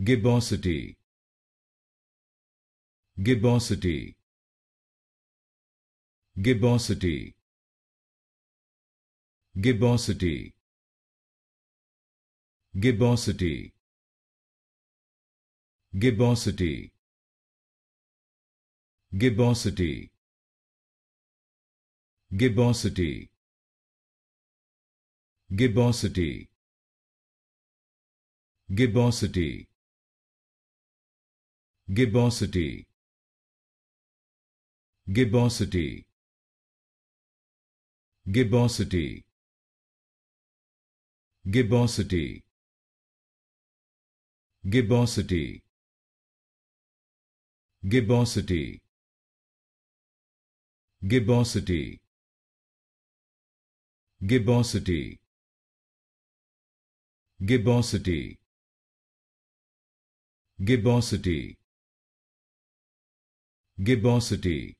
gibbosity gibbosity gibbosity gibbosity gibbosity gibbosity gibbosity gibbosity gibbosity gibbosity gibbosity gibbosity gibbosity gibbosity gibbosity gibbosity gibbosity gibbosity gibbosity gibbosity gibbosity